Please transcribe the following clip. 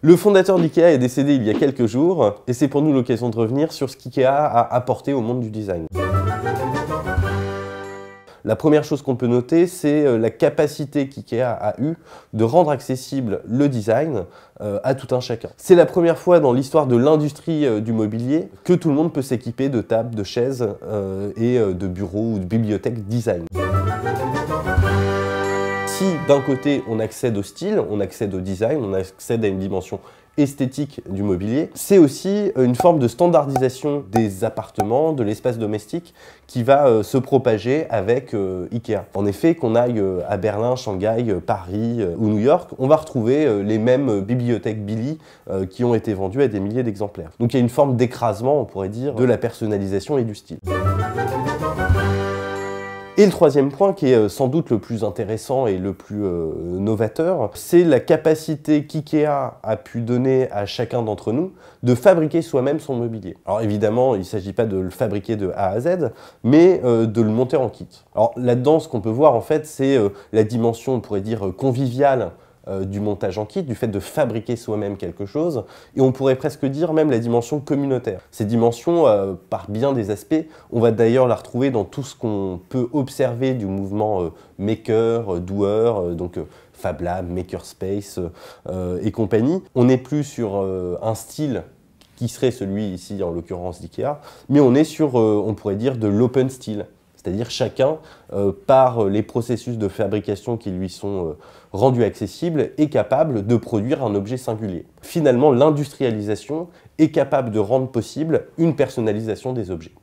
Le fondateur d'IKEA est décédé il y a quelques jours et c'est pour nous l'occasion de revenir sur ce qu'IKEA a apporté au monde du design. La première chose qu'on peut noter, c'est euh, la capacité qu'IKEA a eue de rendre accessible le design euh, à tout un chacun. C'est la première fois dans l'histoire de l'industrie euh, du mobilier que tout le monde peut s'équiper de tables, de chaises et de bureaux ou de bibliothèques design si d'un côté on accède au style, on accède au design, on accède à une dimension esthétique du mobilier, c'est aussi euh, une forme de standardisation des appartements, de l'espace domestique qui va euh, se propager avec euh, Ikea. En effet, qu'on aille à Berlin, Shanghai, Paris ou New York, on va retrouver les mêmes bibliothèques Billy qui ont été vendues à des milliers d'exemplaires. Donc il y a une forme d'écrasement, on pourrait dire, de la personnalisation et du style. Et le troisième point, qui est euh, sans doute le plus intéressant et le plus euh, novateur, c'est la capacité qu'IKEA a pu donner à chacun d'entre nous de fabriquer soi-même son mobilier. Alors évidemment, il ne s'agit pas de le fabriquer de A à Z, mais euh, de le monter en kit. Alors là-dedans, ce qu'on peut voir en fait, c'est la dimension, on pourrait dire, conviviale euh, du montage en kit, du fait de fabriquer soi-même quelque chose, et on pourrait presque dire même la dimension communautaire. Ces dimensions, euh, par bien des aspects, on va d'ailleurs la retrouver dans tout ce qu'on peut observer du mouvement euh, maker, doer, donc FabLab, Lab, Makerspace et compagnie. On n'est plus sur un style qui serait celui ici en l'occurrence d'IKEA, mais on est sur, on pourrait dire, de l'open style. C'est-à-dire chacun, euh, par euh, les processus de fabrication qui lui sont euh, rendus accessibles, est capable de produire un objet singulier. Finalement, l'industrialisation est capable de rendre possible une personnalisation des objets.